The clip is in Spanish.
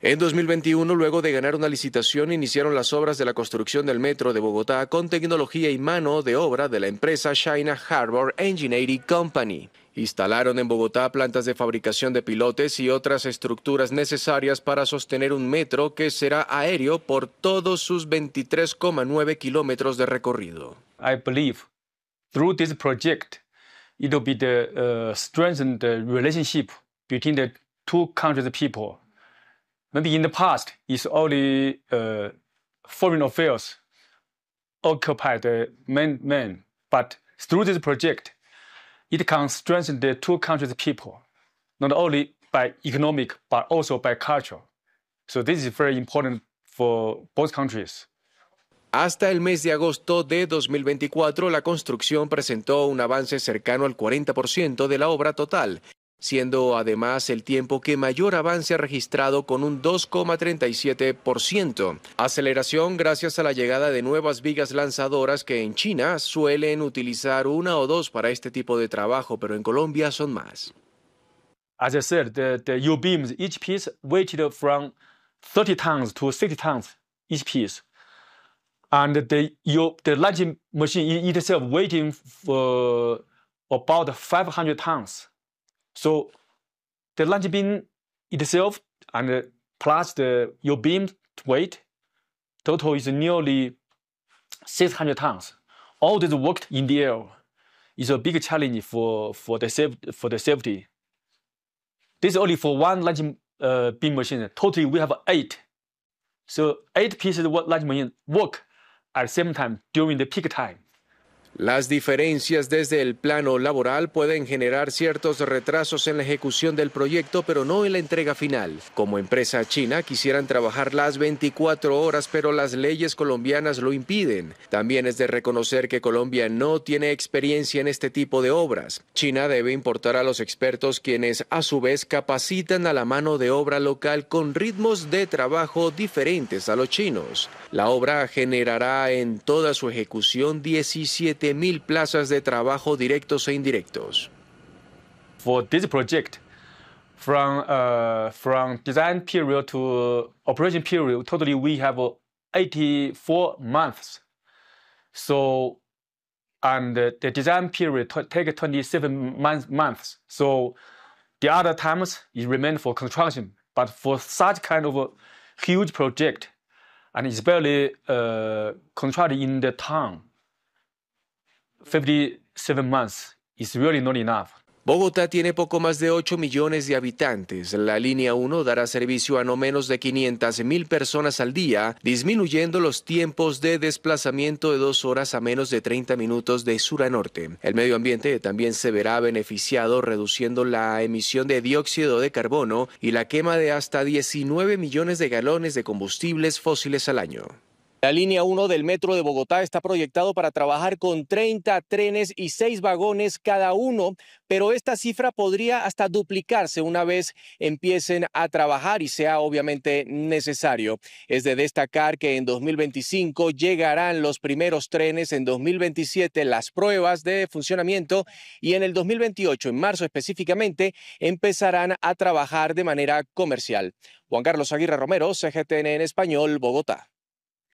En 2021, luego de ganar una licitación, iniciaron las obras de la construcción del metro de Bogotá con tecnología y mano de obra de la empresa China Harbor Engineering Company. Instalaron en Bogotá plantas de fabricación de pilotes y otras estructuras necesarias para sostener un metro que será aéreo por todos sus 23,9 kilómetros de recorrido. I believe through this project it will be the uh, strengthened relationship between the two countries people. maybe in the past, it's only uh, foreign affairs occupied the main man. but through this project, it can strengthen the two countries' people, not only by economic but also by culture. So this is very important for both countries. Hasta el mes de agosto de 2024, la construcción presentó un avance cercano al 40% de la obra total. siendo además el tiempo que mayor avance ha registrado con un 2,37%. Aceleración gracias a la llegada de nuevas vigas lanzadoras que en China suelen utilizar una o dos para este tipo de trabajo, pero en Colombia son más. As I said, the, U-beams, each piece weighted from 30 tons to 60 tons each piece. And the, the large machine itself weighing for about 500 tons. So the lunge beam itself and uh, plus the your beam weight total is nearly 600 tons. All this worked in the air is a big challenge for for the safe, for the safety. This is only for one large uh, beam machine. Totally, we have eight. So eight pieces of large machine work at the same time during the peak time. Las diferencias desde el plano laboral pueden generar ciertos retrasos en la ejecución del proyecto, pero no en la entrega final. Como empresa china quisieran trabajar las 24 horas, pero las leyes colombianas lo impiden. También es de reconocer que Colombia no tiene experiencia en este tipo de obras. China debe importar a los expertos quienes a su vez capacitan a la mano de obra local con ritmos de trabajo diferentes a los chinos. La obra generará en toda su ejecución 17 20.000 plazas de trabajo directos e indirectos. For this project, from, uh, from design period to operation period, totally we have uh, 84 months. So, and the design period take 27 month, months. So the other times it remain for construction. But for such kind of a huge project, and especially uh, constructed in the town, Bogotá tiene poco más de 8 millones de habitantes. La línea 1 dará servicio a no menos de 500 mil personas al día, disminuyendo los tiempos de desplazamiento de dos horas a menos de 30 minutos de sur a norte. El medio ambiente también se verá beneficiado reduciendo la emisión de dióxido de carbono y la quema de hasta 19 millones de galones de combustibles fósiles al año. La línea 1 del metro de Bogotá está proyectado para trabajar con 30 trenes y 6 vagones cada uno, pero esta cifra podría hasta duplicarse una vez empiecen a trabajar y sea obviamente necesario. Es de destacar que en 2025 llegarán los primeros trenes, en 2027 las pruebas de funcionamiento y en el 2028, en marzo específicamente, empezarán a trabajar de manera comercial. Juan Carlos Aguirre Romero, CGTN en español, Bogotá.